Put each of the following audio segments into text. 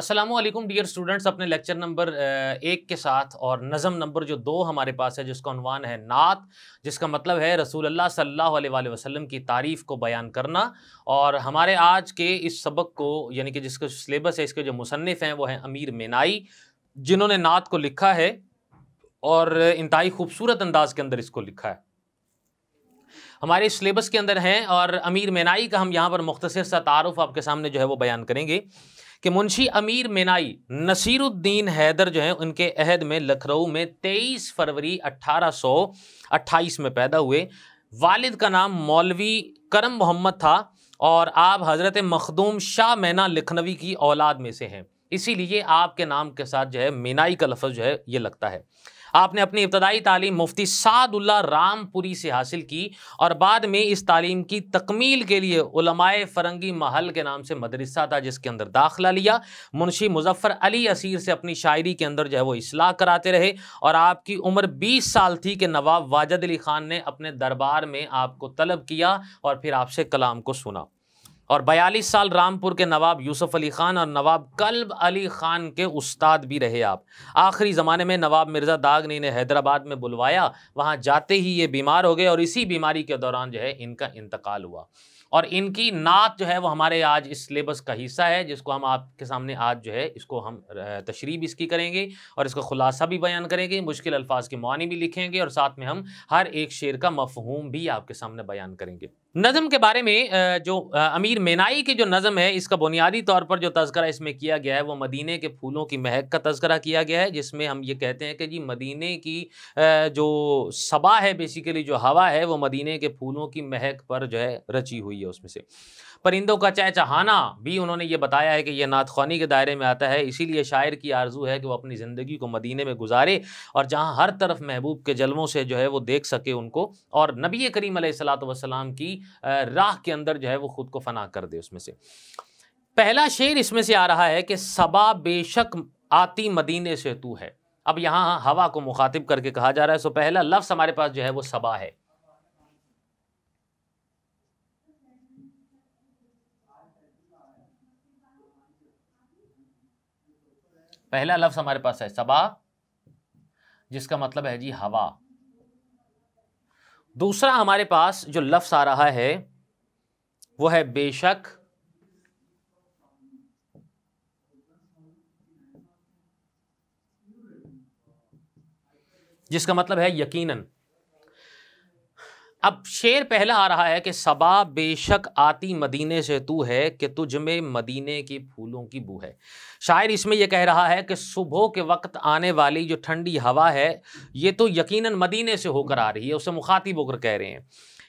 Aslam dear students अपने lecture number एक के साथ और नज़म नंबर जो दो हमारे पास है जिसका अनवान है नात जिसका मतलब है रसूल अल्लाह सल्लल्लाहु अलैहि वसल्लम की तारीफ़ को बयान करना और हमारे आज के इस सबक को यानी कि जिसका सिलेबस है इसके जो मुसनफ़ हैं वो हैं अमीर मेनाई जिन्होंने नात को लिखा है और इंतहाई खूबसूरत अंदाज के अंदर इसको लिखा है हमारे सिलेबस के अंदर हैं और अमीर मेनाई का हम यहाँ पर मुख्तर सा तारफ़ आपके सामने जो है वो बयान करेंगे कि मुंशी अमीर मेनाई नसीरुद्दीन हैदर जो हैं उनके अहद में लखनऊ में 23 फरवरी 1828 में पैदा हुए वालिद का नाम मौलवी करम मोहम्मद था और आप हज़रत मखदूम शाह मैना लखनवी की औलाद में से हैं इसीलिए आपके नाम के साथ जो है मेनाई का लफ्ज़ जो है ये लगता है आपने अपनी इब्तदाई तालीम मुफ्ती सादुल्ला रामपुरी से हासिल की और बाद में इस तालीम की तकमील के लिए उलमाए फरंगी महल के नाम से मदरसा था जिसके अंदर दाखिला लिया मुंशी मुजफ्फ़र अली असीर से अपनी शायरी के अंदर जो है वो असलाह कराते रहे और आपकी उम्र बीस साल थी कि नवाब वाजद अली ख़ान ने अपने दरबार में आपको तलब किया और फिर आपसे कलाम को सुना और 42 साल रामपुर के नवाब यूसुफ अली ख़ान और नवाब कल्ब अली ख़ान के उस्ताद भी रहे आप आखिरी ज़माने में नवाब मिर्ज़ा दागनी ने हैदराबाद में बुलवाया वहाँ जाते ही ये बीमार हो गए और इसी बीमारी के दौरान जो है इनका इंतकाल हुआ और इनकी नात जो है वो हमारे आज इस सिलेबस का हिस्सा है जिसको हम आपके सामने आज जो है इसको हम तशरीब इसकी करेंगे और इसका ख़ुलासा भी बयान करेंगे मुश्किल अल्फाज के मानी भी लिखेंगे और साथ में हम हर एक शेर का मफहूम भी आपके सामने बयान करेंगे नज़म के बारे में जो अमीर मेनाई की जो नज़म है इसका बुनियादी तौर पर जो तस्करा इसमें किया गया है वो मदीने के फूलों की महक का तस्करा किया गया है जिसमें हम ये कहते हैं कि जी मदीने की जो सबा है बेसिकली जो हवा है वो मदीने के फूलों की महक पर जो है रची हुई है उसमें से परिंदों का चहचहाना भी उन्होंने ये बताया है कि यह नातखानी के दायरे में आता है इसीलिए शायर की आरजू है कि वो अपनी ज़िंदगी को मदीने में गुजारे और जहाँ हर तरफ महबूब के जलमों से जो है वो देख सके उनको और नबी करीम सलाम की राह के अंदर जो है वो ख़ुद को फना कर दे उसमें से पहला शेर इसमें से आ रहा है कि सबा बेशक आती मदीने से तू है अब यहाँ हवा को मुखातिब करके कहा जा रहा है सो पहला लफ्ज़ हमारे पास जो है वो सबा है पहला लफ्ज हमारे पास है सबा जिसका मतलब है जी हवा दूसरा हमारे पास जो लफ्स आ रहा है वो है बेशक जिसका मतलब है यकीनन अब शेर पहला आ रहा है कि सबा बेशक आती मदीने से तू है कि तुझ में मदीने के फूलों की बू है शायर इसमें यह कह रहा है कि सुबह के वक्त आने वाली जो ठंडी हवा है ये तो यकीनन मदीने से होकर आ रही है उसे मुखातिब होकर कह रहे हैं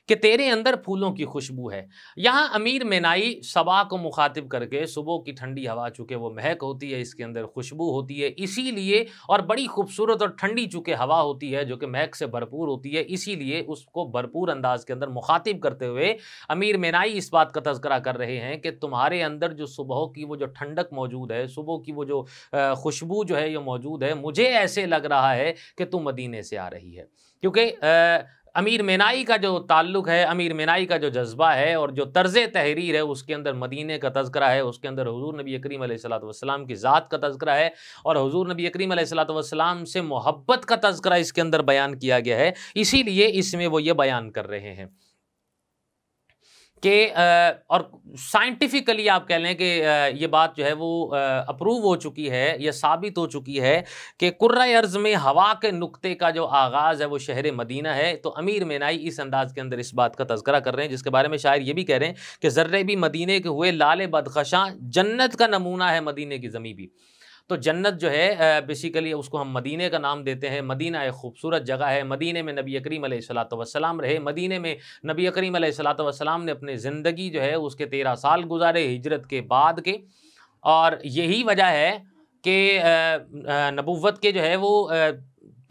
कि तेरे अंदर फूलों की खुशबू है यहाँ अमीर मेनाई सबा को मुखातिब करके सुबह की ठंडी हवा चूँकि वो महक होती है इसके अंदर खुशबू होती है इसीलिए और बड़ी खूबसूरत और ठंडी चूँकि हवा होती है जो कि महक से भरपूर होती है इसीलिए उसको भरपूर अंदाज के अंदर मुखातिब करते हुए अमीर मेनाई इस बात का तस्करा कर रहे हैं कि तुम्हारे अंदर जो सुबह की वो जो ठंडक मौजूद है सुबह की वो जो खुशबू जो है ये मौजूद है मुझे ऐसे लग रहा है कि तू मदीने से आ रही है क्योंकि अमीर मेनाई का जो ताल्लुक है अमीर मेनाई का जो जज्बा है और जो तर्ज तहरीर है उसके अंदर मदीने का तस्करा है उसके अंदर हजूर नबी करीम सलाम की ज़ात का तस्करा है और हजूर नबी करीम सलाम से मोहब्बत का तस्करा इसके अंदर बयान किया गया है इसीलिए इसमें वो ये बयान कर रहे हैं कि और साइंटिफिकली आप कह लें कि ये बात जो है वो अप्रूव हो चुकी है यह साबित हो चुकी है कि कुर्रा अर्ज़ में हवा के नुक्ते का जो आगाज़ है वो शहर मदीना है तो अमीर मेनाई इस अंदाज़ के अंदर इस बात का तस्करा कर रहे हैं जिसके बारे में शायर ये भी कह रहे हैं कि जर्रे भी मदीने के हुए लाल बदखशां जन्नत का नमूना है मदीने की ज़मी भी तो जन्नत जो है बेसिकली उसको हम मदीने का नाम देते हैं मदीना एक खूबसूरत जगह है मदीने में नबी करीम सलाम रहे मदीने में नबी करीम सलाम ने अपनी ज़िंदगी जो है उसके तेरह साल गुजारे हिजरत के बाद के और यही वजह है कि नबूवत के जो है वो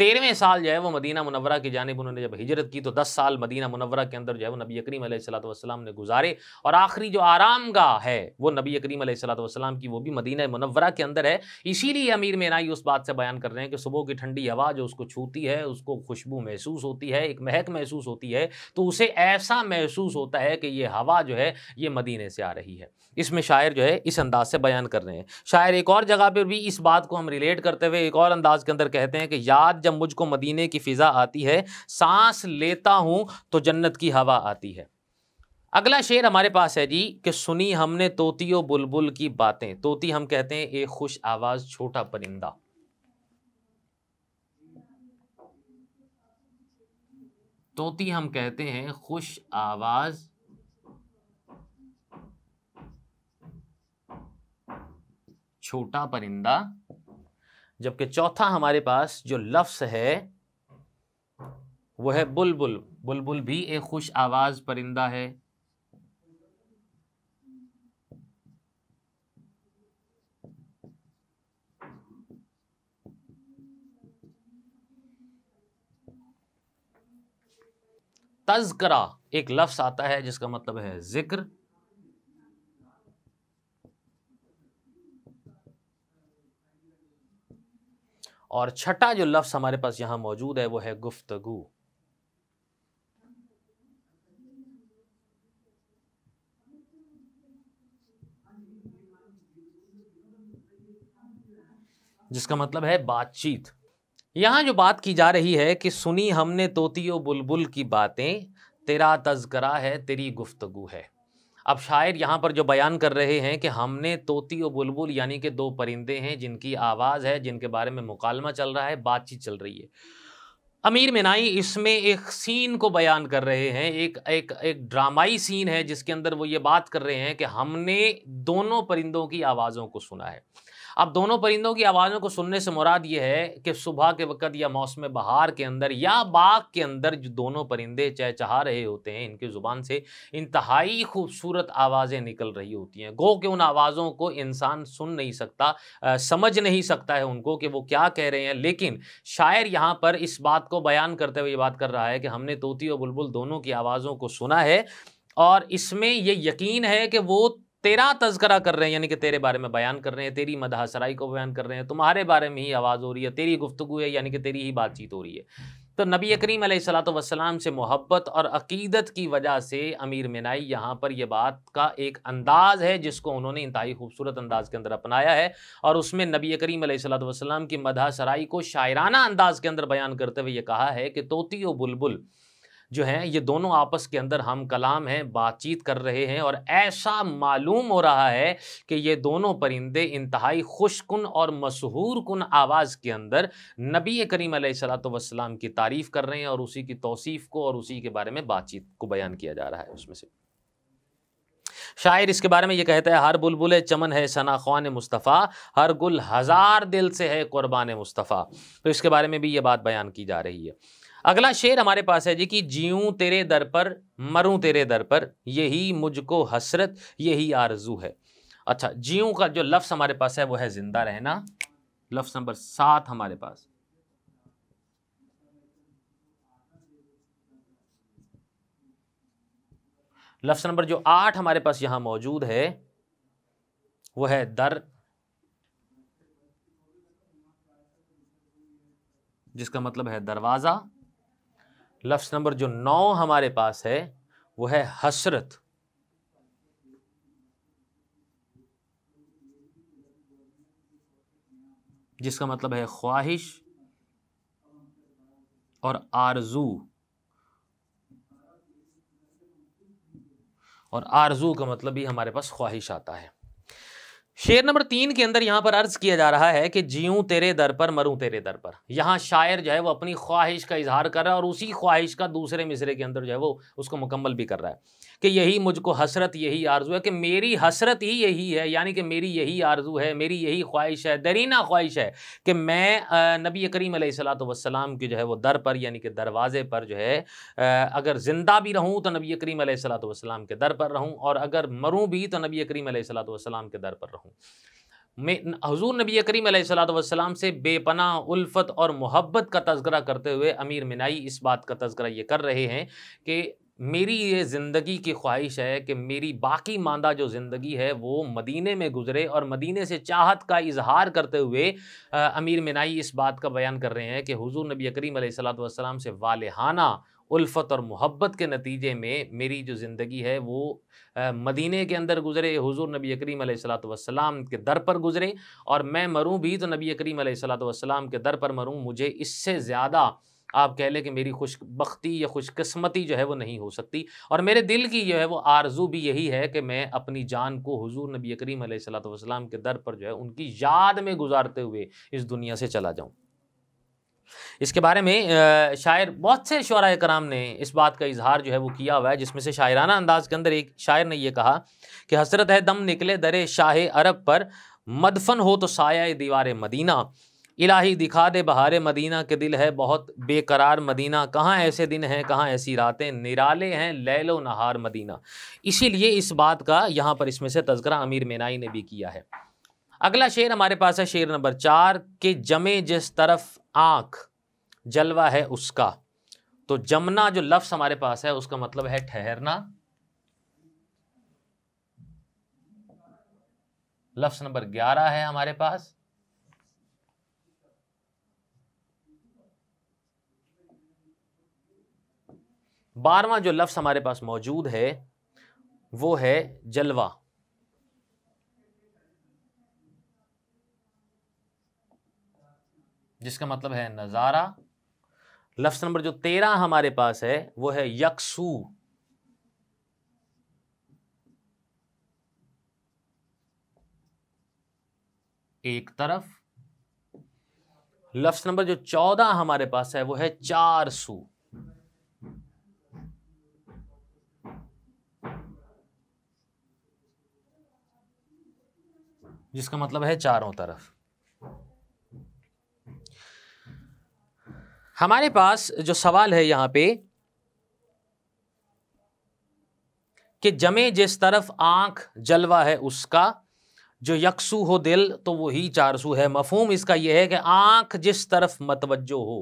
तेरहवें साल जो है वो मदीना मुनवरा की जानब उन्होंने जब हिजरत की तो दस साल मदीना मुनवरा के अंदर जो है वो नबी करीम सलाम ने गुजारे और आखिरी जो आराम गाह है वो नबी करीम सलाम की वो भी मदीना मुनवरा के अंदर है इसीलिए अमीर मेनाई उस बात से बयान कर रहे हैं कि सुबह की ठंडी हवा जो उसको छूती है उसको खुशबू महसूस होती है एक महक महसूस होती है तो उसे ऐसा महसूस होता है कि ये हवा जो है ये मदीने से आ रही है इसमें शायर जो है इस अंदाज से बयान कर रहे हैं शायर एक और जगह पर भी इस बात को हम रिलेट करते हुए एक और अंदाज के अंदर कहते हैं कि याद जब मुझको मदीने की फ़िज़ा आती है सांस लेता हूं तो जन्नत की हवा आती है अगला शेर हमारे पास है जी कि सुनी हमने तोती और बुलबुल की बातें तोती हम कहते हैं एक खुश आवाज़ छोटा परिंदा तोती हम कहते हैं खुश आवाज़ छोटा परिंदा जबकि चौथा हमारे पास जो लफ्स है वो है बुलबुल बुलबुल बुल भी एक खुश आवाज़ परिंदा है तजकरा एक लफ्स आता है जिसका मतलब है ज़िक्र और छठा जो लफ्ज़ हमारे पास यहाँ मौजूद है वो है गुफ्तगु जिसका मतलब है बातचीत यहाँ जो बात की जा रही है कि सुनी हमने तोती बुलबुल की बातें तेरा तस्करा है तेरी गुफ्तगु है अब शायर यहाँ पर जो बयान कर रहे हैं कि हमने तोती और बुलबुल यानी कि दो परिंदे हैं जिनकी आवाज़ है जिनके बारे में मुकालमा चल रहा है बातचीत चल रही है अमीर मिनाई इसमें एक सीन को बयान कर रहे हैं एक एक एक ड्रामाई सीन है जिसके अंदर वो ये बात कर रहे हैं कि हमने दोनों परिंदों की आवाज़ों को सुना है अब दोनों परिंदों की आवाज़ों को सुनने से मुराद ये है कि सुबह के वक़्त या मौसम बहार के अंदर या बाग के अंदर जो दोनों परिंदे चहचहा रहे होते हैं इनकी ज़ुबान से इंतहाई खूबसूरत आवाज़ें निकल रही होती हैं गो के उन आवाज़ों को इंसान सुन नहीं सकता आ, समझ नहीं सकता है उनको कि वो क्या कह रहे हैं लेकिन शायर यहाँ पर इस बात को बयान करते हुए ये बात कर रहा है कि हमने तोती और बुलबुल दोनों की आवाज़ों को सुना है और इसमें ये यकीन है कि वो तेरा तस्करा कर रहे हैं यानी कि तेरे बारे में बयान कर रहे हैं तेरी मदहासराई को बयान कर रहे हैं तुम्हारे बारे में ही आवाज़ हो रही है तेरी गुफ्तु है यानी कि तेरी ही बातचीत हो रही है तो नबी करीम सलाम से मोहब्बत और अकीदत की वजह से अमीर मिनाई यहाँ पर यह बात का एक अंदाज़ है जिसको उन्होंने इंतहाई खूबसूरत अंदाज़ के अंदर अपनाया है और उसमें नबी करीम सलाम की मदहासराई को शायराना अंदाज़ के अंदर बयान करते हुए ये कहा है कि तोती व बुलबुल जो हैं ये दोनों आपस के अंदर हम कलाम हैं बातचीत कर रहे हैं और ऐसा मालूम हो रहा है कि ये दोनों परिंदे इंतहाई खुशकुन और मशहूर कन आवाज़ के अंदर नबी करीम सलातम की तारीफ़ कर रहे हैं और उसी की तोसीफ़ को और उसी के बारे में बातचीत को बयान किया जा रहा है उसमें से शायर इसके बारे में ये कहता है हर बुलबुल चमन है सना खान मुस्तफ़ा हर गुल हज़ार दिल से है क़ुरबान मुस्तफ़ा तो इसके बारे में भी ये बात बयान की जा रही है अगला शेर हमारे पास है जी कि जीऊँ तेरे दर पर मरूँ तेरे दर पर यही मुझको हसरत यही आरजू है अच्छा जीऊँ का जो लफ्ज़ हमारे पास है वो है ज़िंदा रहना लफ्ज़ नंबर सात हमारे पास लफ्स नंबर जो आठ हमारे पास यहां मौजूद है वो है दर जिसका मतलब है दरवाज़ा लफ्स नंबर जो नौ हमारे पास है वो है हसरत जिसका मतलब है ख्वाहिश और आरजू और आरजू का मतलब भी हमारे पास ख्वाहिश आता है शेर नंबर तीन के अंदर यहाँ पर अर्ज किया जा रहा है कि जीऊँ तेरे दर पर मरूँ तेरे दर पर यहाँ शायर जो है वो अपनी ख्वाहिश का इजहार कर रहा है और उसी ख्वाहिश का दूसरे मिसरे के अंदर जो है वो उसको मुकम्मल भी कर रहा है कि यही मुझको हसरत यही आरजू है कि मेरी हसरत ही यही है यानी कि मेरी यही आरजू है मेरी यही ख्वाहिश है दरीना ख्वाहिश है कि मैं नबी करीम सलाम की जो है वो दर पर यानी कि दरवाजे पर जो है अगर ज़िंदा भी रहूँ तो नबी करीम सलाम के दर पर रहूँ और अगर मरूँ भी तो नबी करीम सलाम के दर पर रहूँ हूँ मैं हजूर नबी करीम सलाम से बेपना उल्फत और मोहब्बत का तस्करा करते हुए अमीर मिनाई इस बात का तस्करा ये कर रहे हैं कि मेरी ये ज़िंदगी की ख्वाहिश है कि मेरी बाकी मांदा जो ज़िंदगी है वो मदीने में गुजरे और मदीने से चाहत का इजहार करते हुए आ, अमीर मिनाई इस बात का बयान कर रहे हैं कि हुजूर नबी करीम सलाम से वालहाना उल्फत और मोहब्बत के नतीजे में मेरी जो ज़िंदगी है वो मदीने के अंदर गुजरे हुजूर नबी करीम सलाम के दर पर गुजरे और मैं मरूँ भी तो नबी करीम सलाम के दर पर मरूँ मुझे इससे ज़्यादा आप कह लें कि मेरी खुशबख्ती या खुशकस्मती जो है वो नहीं हो सकती और मेरे दिल की जो है वो आरजू भी यही है कि मैं अपनी जान को हुजूर नबी करीम सलाम के दर पर जो है उनकी याद में गुजारते हुए इस दुनिया से चला जाऊँ इसके बारे में शायर बहुत से शुरा कराम ने इस बात का इजहार जो है वो किया हुआ है जिसमें से शायराना अंदाज के अंदर एक शायर ने यह कहा कि हसरत है दम निकले दरे शाह अरब पर मदफन हो तो साया दीवार मदीना इलाही दिखा दे बहार मदीना के दिल है बहुत बेकरार मदीना कहाँ ऐसे दिन हैं कहाँ ऐसी रातें निराले हैं लैलो नहार मदीना इसीलिए इस बात का यहाँ पर इसमें से तस्करा अमीर मेनाई ने भी किया है अगला शेर हमारे पास है शेर नंबर चार के जमे जिस तरफ आँख जलवा है उसका तो जमना जो लफ्स हमारे पास है उसका मतलब है ठहरना लफ्स नंबर ग्यारह है हमारे पास बारवा जो लफ्स हमारे पास मौजूद है वो है जलवा जिसका मतलब है नज़ारा लफ्स नंबर जो तेरह हमारे पास है वो है यकसू एक तरफ लफ्स नंबर जो चौदह हमारे पास है वो है चार सू जिसका मतलब है चारों तरफ हमारे पास जो सवाल है यहाँ पे कि जमे जिस तरफ आंख जलवा है उसका जो यकसू हो दिल तो वही चारसू है मफहूम इसका यह है कि आंख जिस तरफ मतवजो हो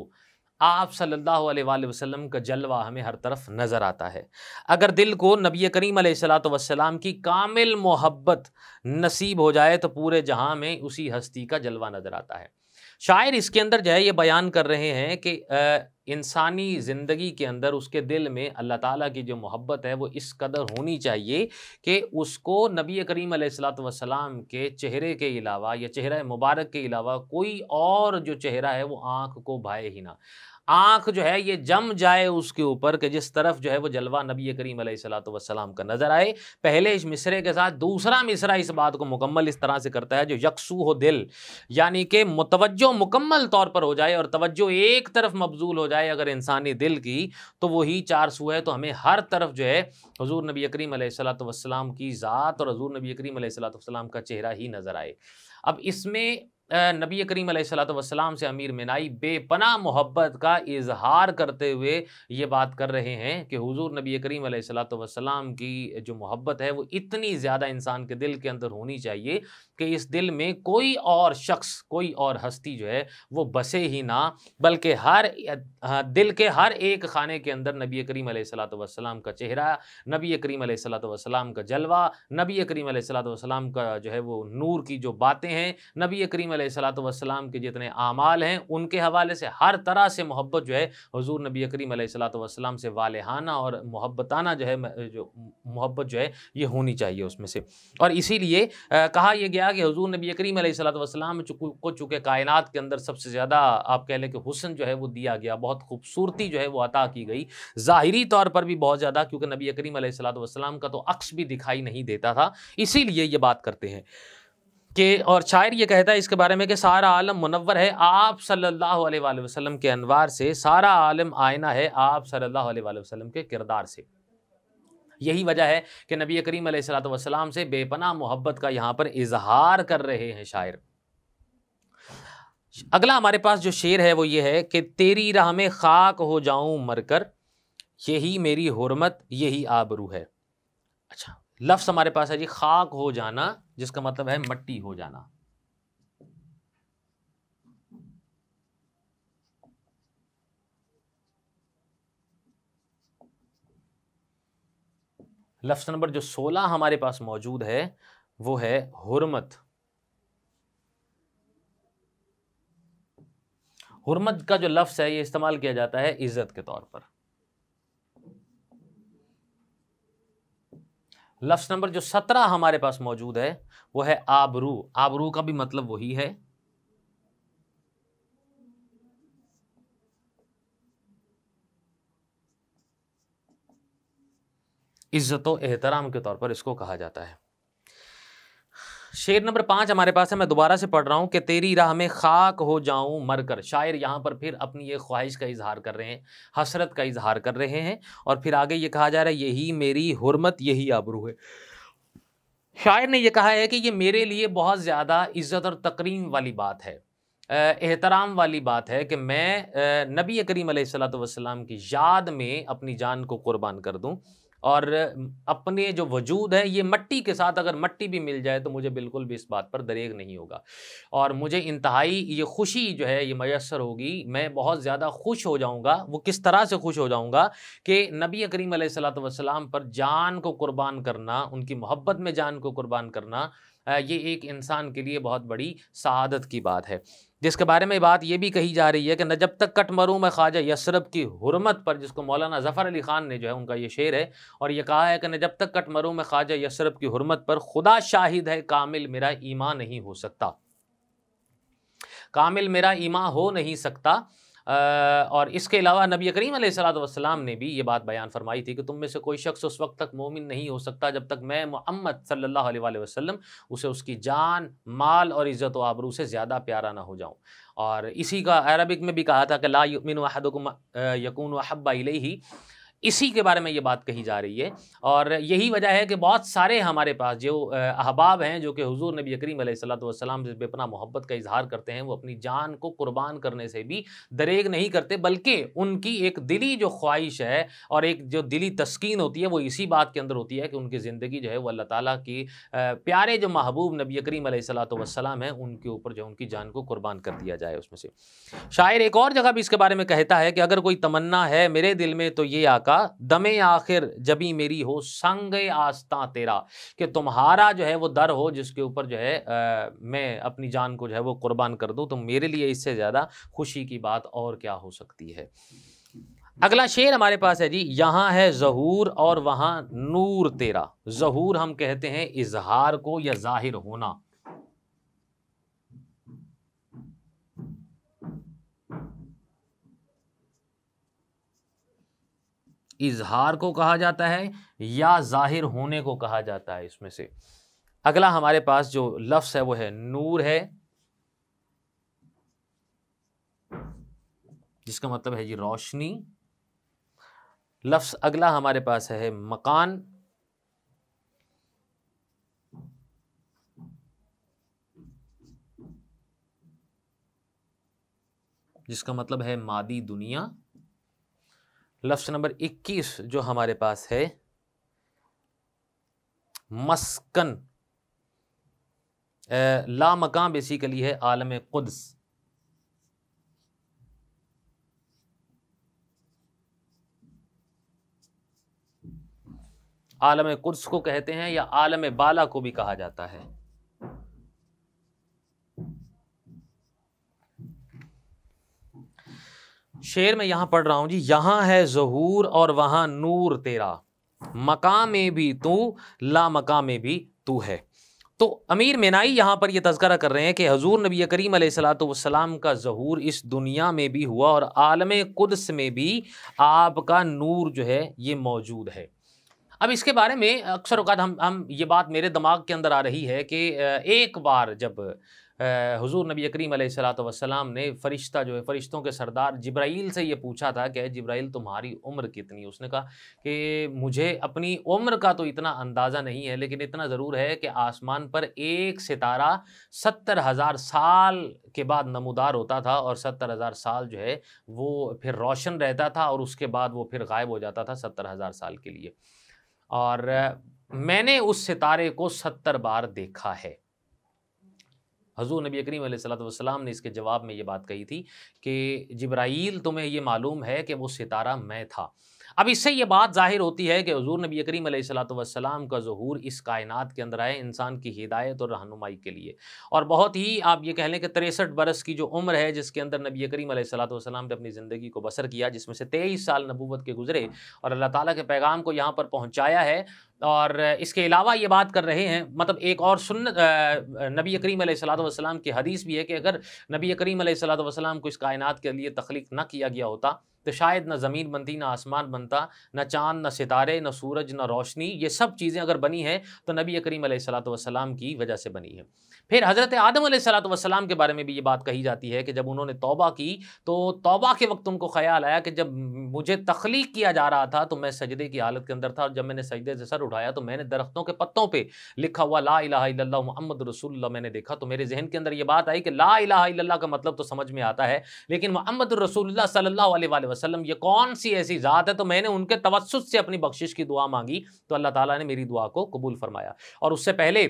आप सल्लल्लाहु अलैहि वसल्लम का जलवा हमें हर तरफ नज़र आता है अगर दिल को नबी करीम वसलाम की कामिल मोहब्बत नसीब हो जाए तो पूरे जहाँ में उसी हस्ती का जलवा नज़र आता है शायर इसके अंदर जो है ये बयान कर रहे हैं कि इंसानी ज़िंदगी के अंदर उसके दिल में अल्लाह ताला की जो मोहब्बत है वो इस कदर होनी चाहिए कि उसको नबी करीम वसलाम के चेहरे के अलावा या चेहरा मुबारक के अलावा कोई और जो चेहरा है वो आँख को भाए ही ना आंख जो है ये जम जाए उसके ऊपर कि जिस तरफ जो है वो जलवा नबी करीम सलाम का नजर आए पहले इस मिसरे के साथ दूसरा मिसरा इस बात को मुकम्मल इस तरह से करता है जो यकसू हो दिल यानी कि मुतवजो मुकम्मल तौर पर हो जाए और तवज्जो एक तरफ मबजूल हो जाए अगर इंसानी दिल की तो वही चार सू है तो हमें हर तरफ जो है हजूर नबी करीम सलाम की ज़ात और हजूर नबी करीम सलाम का चेहरा ही नज़र आए अब इसमें नबी करीम वसलाम से अमीर मिनाई बेपना मोहब्बत का इजहार करते हुए ये बात कर रहे हैं कि हुजूर नबी करीम वसलाम की जो मोहब्बत है वो इतनी ज़्यादा इंसान के दिल के अंदर होनी चाहिए कि इस दिल में कोई और शख्स कोई और हस्ती जो है वो बसे ही ना बल्कि हर दिल के हर एक खाने के अंदर नबी करीम वसलाम का चेहरा नबी करीम वसलाम का जलवा नबी करीम वसलाम का जो है वो नूर की जो बातें हैं नबी करीम वसलाम के जितने अमाल हैं उनके हवाले से हर तरह से मोहब्बत जो है हजूर नबी करीम वसलाम से वालहाना और मोहब्बताना जो है जो मोहब्बत जो है ये होनी चाहिए उसमें से और इसीलिए कहा यह गया कि हजूर नबी करीम वसलाम को चूँकि कायनात के अंदर सबसे ज़्यादा आप कह लें कि हुसन जो है वो दिया गया बहुत खूबसूरती जो है वो अता की गई ज़ाहरी तौर पर भी बहुत ज़्यादा क्योंकि नबी करीम वसलाम का तो अक्स भी दिखाई नहीं देता था इसीलिए ये बात करते हैं कि और शायर ये कहता है इसके बारे में कि सारा आलम मुनवर है आप सल्लल्लाहु अलैहि वसल्लम के अनवार से सारा आलम आयना है आप सल्लल्लाहु अलैहि वसल्लम के किरदार से यही वजह है कि नबी करीम सलाम से बेपना मोहब्बत का यहाँ पर इजहार कर रहे हैं शायर अगला हमारे पास जो शेर है वो ये है कि तेरी राह में खाक हो जाऊं मरकर यही मेरी हरमत यही आबरू है अच्छा लफ्स हमारे पास है जी खाक हो जाना जिसका मतलब है मट्टी हो जाना लफ्स नंबर जो सोलह हमारे पास मौजूद है वो है हुरमत हुरमत का जो लफ्स है ये इस्तेमाल किया जाता है इज्जत के तौर पर लफ्स नंबर जो सत्रह हमारे पास मौजूद है वो है आबरू आबरू का भी मतलब वही है इज्जत एहतराम के तौर पर इसको कहा जाता है शेर नंबर पाँच हमारे पास है मैं दोबारा से पढ़ रहा हूं कि तेरी राह में खाक हो जाऊं मरकर शायर यहाँ पर फिर अपनी ये ख्वाहिश का इजहार कर रहे हैं हसरत का इजहार कर रहे हैं और फिर आगे ये कहा जा रहा है यही मेरी हरमत यही आबरू है शायर ने यह कहा है कि ये मेरे लिए बहुत ज़्यादा इज़्ज़त और तकरीम वाली बात है एहतराम वाली बात है कि मैं नबी करीम सलाम की याद में अपनी जान को कुर्बान कर दूँ और अपने जो वजूद है ये मट्टी के साथ अगर मट्टी भी मिल जाए तो मुझे बिल्कुल भी इस बात पर दरेग नहीं होगा और मुझे इंतहाई ये खुशी जो है ये मैसर होगी मैं बहुत ज़्यादा खुश हो जाऊँगा वो किस तरह से खुश हो जाऊँगा कि नबी करीम सलाम पर जान को कुर्बान करना उनकी मोहब्बत में जान को कुर्बान करना ये एक इंसान के लिए बहुत बड़ी शहादत की बात है जिसके बारे में बात यह भी कही जा रही है कि न जब तक कट मरूँ मैं ख्वाजा यसरब की हरमत पर जिसको मौलाना ज़फ़र अली ख़ान ने जो है उनका ये शेर है और यह कहा है कि न जब तक कट मरूँ मैं ख्वाजा यसरब की हरमत पर खुदा शाहिद है कामिल मेरा ईमा नहीं हो सकता कामिल मेरा ईमा हो नहीं सकता और इसके अलावा नबी करीम सलाम ने भी ये बात बयान फरमाई थी कि तुम में से कोई शख्स उस वक्त तक मोमिन नहीं हो सकता जब तक मैं मोहम्मद सल्ला वसलम उसे उसकी जान माल और इज़्ज़त व आबरू से ज़्यादा प्यारा ना हो जाऊँ और इसी का अरबिक में भी कहा था कि ला युमिन वहदकुम यकून वहब्बा ही इसी के बारे में ये बात कही जा रही है और यही वजह है कि बहुत सारे हमारे पास जो अहबाब हैं जो कि हुजूर नबी करीम सलाम से बेपना मोहब्बत का इजहार करते हैं वो अपनी जान को कुर्बान करने से भी दरेग नहीं करते बल्कि उनकी एक दिली जो ख्वाहिश है और एक जो दिली तस्कीन होती है वो इसी बात के अंदर होती है कि उनकी ज़िंदगी जो है वो अल्लाह ताली की प्यारे जो महबूब नबी करीम सलाम है उनके ऊपर जो उनकी जान को कुर्बान कर दिया जाए उसमें से शायर एक और जगह भी इसके बारे में कहता है कि अगर कोई तमन्ना है मेरे दिल में तो ये आकर का दमे आखिर जबी मेरी हो संग आस्ता तेरा कि तुम्हारा जो है वो दर हो जिसके ऊपर जो है आ, मैं अपनी जान को जो है वो कुर्बान कर दूँ तो मेरे लिए इससे ज़्यादा खुशी की बात और क्या हो सकती है अगला शेर हमारे पास है जी यहाँ है जहूर और वहाँ नूर तेरा जहूर हम कहते हैं इजहार को या जाहिर होना इजहार को कहा जाता है या ज़ाहिर होने को कहा जाता है इसमें से अगला हमारे पास जो लफ्स है वो है नूर है जिसका मतलब है जी रोशनी लफ्स अगला हमारे पास है मकान जिसका मतलब है मादी दुनिया लफ्स नंबर 21 जो हमारे पास है मस्कन ला मकाम बेसिकली है आलम कुद्स आलम कुद्स को कहते हैं या आलम बाला को भी कहा जाता है शेर में यहां पढ़ रहा हूं जी यहाँ है जहूर और वहां नूर तेरा मका में भी तू ला मका में भी तू है तो अमीर मेनाई यहाँ पर यह तस्करा कर रहे हैं कि हजूर नबी करीम सलाम का जहूर इस दुनिया में भी हुआ और आलम कुदस में भी आपका नूर जो है ये मौजूद है अब इसके बारे में अक्सर अवकात हम हम ये बात मेरे दिमाग के अंदर आ रही है कि एक बार जब हुजूर नबी करीम वसलाम ने फ़रिश्ता जो है फ़रिश्तों के सरदार जब्राइल से ये पूछा था कि जब्राइल तुम्हारी उम्र कितनी उसने कहा कि मुझे अपनी उम्र का तो इतना अंदाज़ा नहीं है लेकिन इतना ज़रूर है कि आसमान पर एक सितारा सत्तर हज़ार साल के बाद नमोदार होता था और सत्तर हज़ार साल जो है वो फिर रोशन रहता था और उसके बाद वो फिर गायब हो जाता था सत्तर हज़ार साल के लिए और मैंने उस सितारे को सत्तर बार देखा है हजूर नबी करीम सलाम ने इसके जवाब में ये बात कही थी कि जब्राइल तुम्हें ये मालूम है कि वो सितारा मैं था अब इससे ये बात जाहिर होती है कि हजूर नबी करीम सलाम का जहूर इस कायनात के अंदर आए इंसान की हिदायत और रहनुमाई के लिए और बहुत ही आप ये कह लें कि तिरसठ बरस की जो उम्र है जिसके अंदर नबी करीम सलाम ने अपनी ज़िंदगी को बसर किया जिसमें से तेईस साल नबूत के गुजरे और अल्लाह ताली के पैगाम को यहाँ पर पहुँचाया है और इसके अलावा ये बात कर रहे हैं मतलब एक और सुन नबी करीम सलाम की हदीस भी है कि अगर नबी करीम सलाम को इस कायनात के लिए तख्लीक न किया गया होता तो शायद ना ज़मीन बनती ना आसमान बनता ना चांद ना सितारे ना सूरज ना रोशनी ये सब चीज़ें अगर बनी हैं तो नबी करीम सलाम की वजह से बनी है फिर हज़रत आदम सलाम के बारे में भी ये बात कही जाती है कि जब उन्होंने तोबा की तो तौबा के वक्त उनको ख्याल आया कि जब मुझे तख्लीक किया जा रहा था तो मैं सजदे की हालत के अंदर था और जब मैंने सजदे से सर उठाया तो मैंने दरख्तों के पत्तों पर लिखा हुआ ला इला मोहम्मद रसूल मैंने देखा तो मेरे जहन के अंदर ये बात आई कि ला अला का मतलब तो समझ में आता है लेकिन मोहम्मद रसूल सल्ला वसल्लम ये कौन सी ऐसी ज़ात है तो मैंने उनके तवसुत से अपनी बख्शिश की दुआ मांगी तो अल्लाह ताला ने मेरी दुआ को कबूल फरमाया और उससे पहले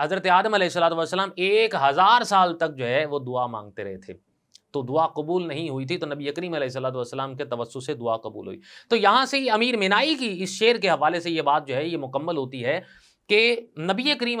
हज़रत आदम सलाम एक हज़ार साल तक जो है वो दुआ मांगते रहे थे तो दुआ कबूल नहीं हुई थी तो नबी करीम सलाम के तवसु से दुआ कबूल हुई तो यहाँ से ही अमीर मिनाई की इस शेर के हवाले से ये बात जो है ये मुकम्मल होती है कि नबी करीम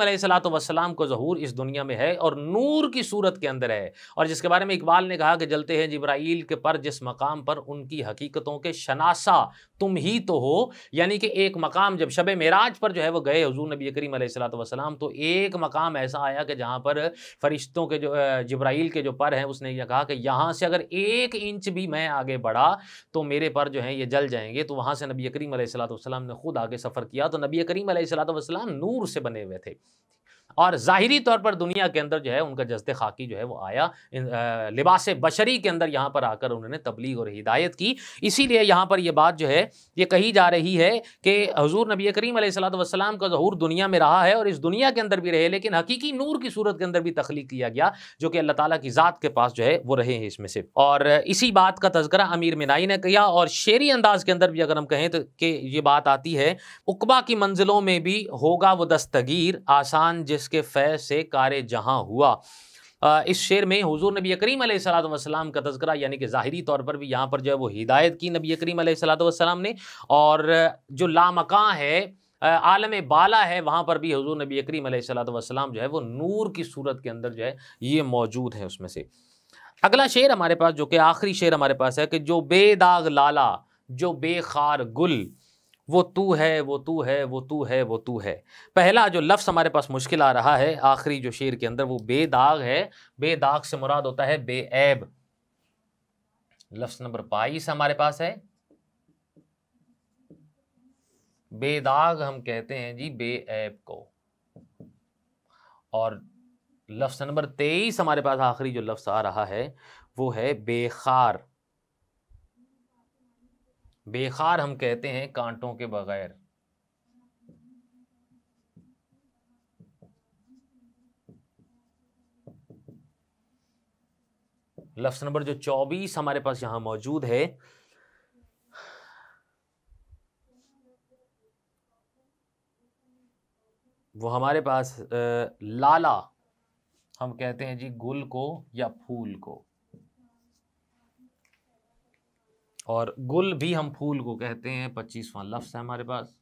सलाम को जहूर इस दुनिया में है और नूर की सूरत के अंदर है और जिसके बारे में इकबाल ने कहा कि जलते हैं जब्राइल के पर जिस मकाम पर उनकी हकीकतों के शनासा तुम ही तो हो यानी कि एक मकाम जब शब मराज पर जो है वह गए हजूर नबी करीम सलाम तो एक मकाम ऐसा आया कि जहाँ पर फरिश्तों के जो जब्राइल के जो पर हैं उसने यह कहा कि यहाँ से अगर एक इंच भी मैं आगे बढ़ा तो मेरे पर जो है ये जल जाएंगे तो वहाँ से नबी करीम सलाम ने खुद आगे सफ़र किया तो नबी करीम सलाम नूर से बने हुए थे और ज़ाहरी तौर पर दुनिया के अंदर जो है उनका जज्द खाकी जो है वो आया लिबास बशरी के अंदर यहाँ पर आकर उन्होंने तबलीग और हिदायत की इसीलिए यहाँ पर यह बात जो है ये कही जा रही है कि हजूर नबी करीम सलाम का जहूर दुनिया में रहा है और इस दुनिया के अंदर भी रहे लेकिन हकीकी नूर की सूरत के अंदर भी तख्लीक किया गया जो कि अल्लाह ताली की ज़ात के पास जो है वो रहे हैं इसमें से और इसी बात का तस्करा अमीर मिनाई ने किया और शेरी अंदाज के अंदर भी अगर हम कहें तो कि ये बात आती है उकबा की मंजिलों में भी होगा वो दस्तगीर आसान जिस जिसके फैज से कार जहाँ हुआ इस शेर में हुजूर नबी करीम सलाम का तस्करा यानी कि ज़ाहरी तौर पर भी यहाँ पर जो है वो हिदायत की नबी करीम सलाम ने और जो लामका है आलम बाला है वहाँ पर भी हजूर नबी करीम सलाम जो है वो नूर की सूरत के अंदर जो है ये मौजूद है उसमें से अगला शेर हमारे पास जो कि आखिरी शेर हमारे पास है कि जो बेदाग लाला जो बेखार गुल वो तू है वो तू है वो तू है वो तू है पहला जो लफ्स हमारे पास मुश्किल आ रहा है आखिरी जो शेर के अंदर वो बेदाग है बेदाग से मुराद होता है बेऐब लफ्स नंबर बाईस हमारे पास है बेदाग हम कहते हैं जी बेऐब को और लफ्स नंबर तेईस हमारे पास आखिरी जो लफ्स आ रहा है वो है बेखार बेखार हम कहते हैं कांटों के बगैर लफ्स नंबर जो चौबीस हमारे पास यहां मौजूद है वो हमारे पास लाला हम कहते हैं जी गुल को या फूल को और गुल भी हम फूल को कहते हैं पच्चीसवां लफ्स है हमारे पास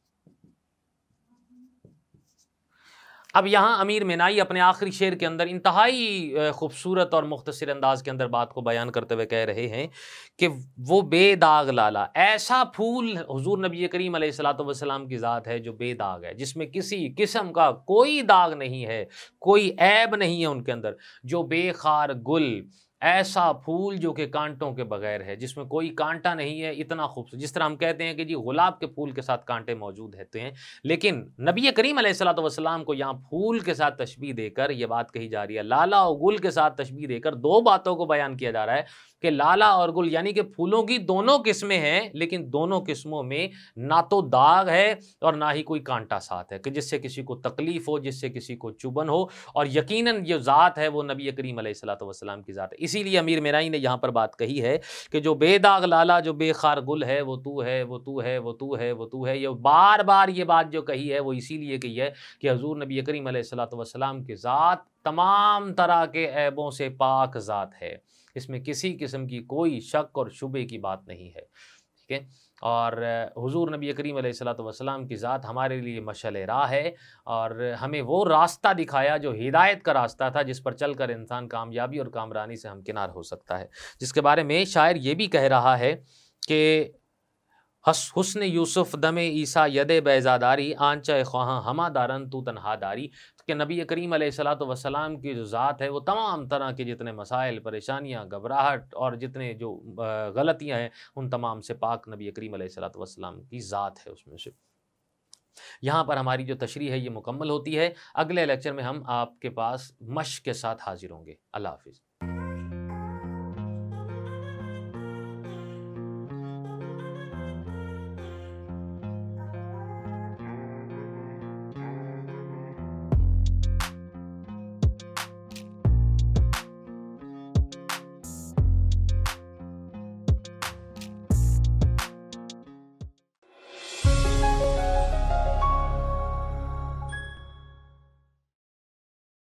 अब यहाँ अमीर मिनाई अपने आखिरी शेर के अंदर इंतहाई खूबसूरत और मुख्तर अंदाज के अंदर बात को बयान करते हुए कह रहे हैं कि वो बेदाग लाला ऐसा फूल हजूर नबी करीम सलाम की ज़ात है जो बेदाग है जिसमें किसी किस्म का कोई दाग नहीं है कोई ऐब नहीं है उनके अंदर जो बेखार गुल ऐसा फूल जो कि कांटों के बगैर है जिसमें कोई कांटा नहीं है इतना खूबसूरत जिस तरह हम कहते हैं कि जी गुलाब के फूल के साथ कांटे मौजूद रहते तो हैं लेकिन नबी करीम सलाम को यहाँ फूल के साथ तशबी देकर यह बात कही जा रही है लाला और गुल के साथ तशबी देकर दो बातों को बयान किया जा रहा है कि लाला और गुल यानी कि फूलों की दोनों किस्में हैं लेकिन दोनों किस्मों में ना तो दाग है और ना ही कोई कांटा साथ है कि जिससे किसी को तकलीफ हो जिससे किसी को चुबन हो और यकीन जो ज़ात है वो नबी करीम सलाम की ज़ात है इसीलिए अमीर मेराई ने यहाँ पर बात कही है कि जो बेदाग लाला जो बेखार गुल है वो तू है वो तू है वो तू है वो तू है ये बार बार ये बात जो कही है वो इसीलिए कही है कि हजूर नबी करीम सलाम की ज़ात तमाम तरह के ऐबों से पाक ज़ात है इसमें किसी किस्म की कोई शक और शुबे की बात नहीं है ठीक है और हुजूर नबी करीम वसलाम की ज़ात हमारे लिए मशल राह है और हमें वो रास्ता दिखाया जो हिदायत का रास्ता था जिस पर चल कर इंसान कामयाबी और कामरानी से हमकिनार हो सकता है जिसके बारे में शायर ये भी कह रहा है कि हस हुसन यूसुफ दम ईसा यद बैज़ादारी आंच ख्वाह हमा दारन तो दारी कि नबी करीम वसलाम की जो ज़ात है वो तमाम तरह के जितने मसाइल परेशानियाँ घबराहट और जितने जो गलतियाँ हैं उन तमाम से पाक नबी करीम वसलाम की ज़ात है उसमें से यहाँ पर हमारी जो तशरी है ये मुकम्मल होती है अगले लेक्चर में हम आपके पास मश के साथ हाजिर होंगे अल्लाह हाफिज़